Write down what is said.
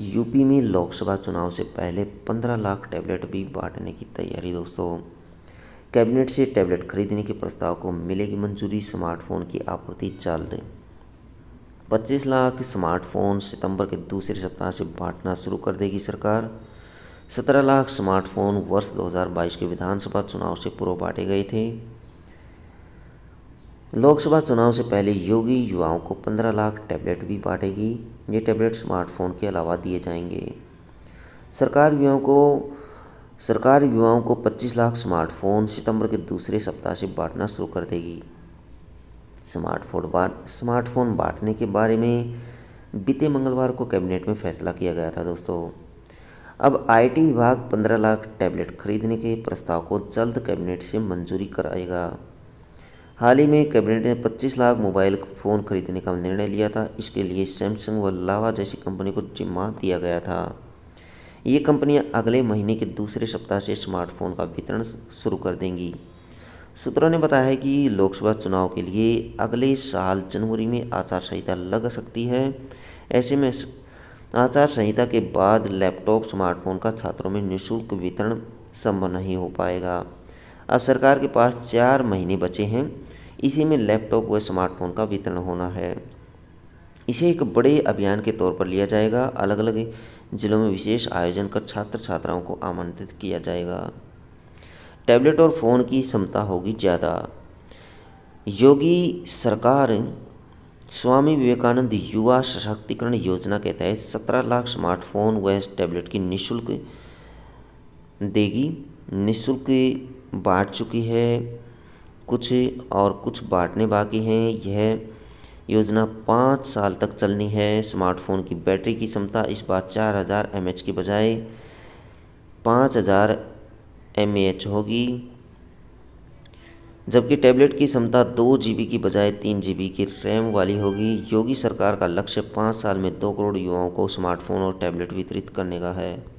UP में लोकसभा चुनाव से पहले 15 लाख टैबलेट भी बांटने की तैयारी दोस्तों कैबिनेट से टैबलेट खरीदने के प्रस्ताव को मिलेगी मंजूरी स्मार्टफोन की आपूर्ति चाल दें पच्चीस लाख स्मार्टफोन सितंबर के दूसरे सप्ताह से बांटना शुरू कर देगी सरकार सत्रह लाख स्मार्टफोन वर्ष 2022 के विधानसभा चुनाव से पूर्व बांटे गए थे लोकसभा चुनाव से पहले योगी युवाओं को 15 लाख टैबलेट भी बांटेगी ये टैबलेट स्मार्टफोन के अलावा दिए जाएंगे सरकार युवाओं को सरकार युवाओं को 25 लाख स्मार्टफोन सितंबर के दूसरे सप्ताह से बांटना शुरू कर देगी स्मार्टफोन बांट स्मार्टफोन बांटने के बारे में बीते मंगलवार को कैबिनेट में फैसला किया गया था दोस्तों अब आईटी विभाग 15 लाख टैबलेट खरीदने के प्रस्ताव को जल्द कैबिनेट से मंजूरी कराएगा हाल ही में कैबिनेट ने 25 लाख मोबाइल फ़ोन खरीदने का निर्णय लिया था इसके लिए सैमसंग व लावा जैसी कंपनी को जिम्मा दिया गया था ये कंपनियां अगले महीने के दूसरे सप्ताह से स्मार्टफोन का वितरण शुरू कर देंगी सूत्रों ने बताया है कि लोकसभा चुनाव के लिए अगले साल जनवरी में आचार संहिता लग सकती है ऐसे में आचार संहिता के बाद लैपटॉप स्मार्टफोन का छात्रों में निःशुल्क वितरण संभव नहीं हो पाएगा अब सरकार के पास चार महीने बचे हैं इसी में लैपटॉप व स्मार्टफोन का वितरण होना है इसे एक बड़े अभियान के तौर पर लिया जाएगा अलग अलग जिलों में विशेष आयोजन कर छात्र छात्राओं को आमंत्रित किया जाएगा टैबलेट और फ़ोन की क्षमता होगी ज़्यादा योगी सरकार स्वामी विवेकानंद युवा सशक्तिकरण योजना के तहत सत्रह लाख स्मार्टफोन व टैबलेट की निशुल्क देगी निशुल्क बाँट चुकी है कुछ और कुछ बाँटने बाकी हैं यह योजना पाँच साल तक चलनी है स्मार्टफोन की बैटरी की क्षमता इस बार चार हज़ार एम के बजाय पाँच हज़ार एम होगी जबकि टैबलेट की क्षमता दो जी की बजाय तीन जी की रैम वाली होगी योगी सरकार का लक्ष्य पाँच साल में दो करोड़ युवाओं को स्मार्टफोन और टैबलेट वितरित करने का है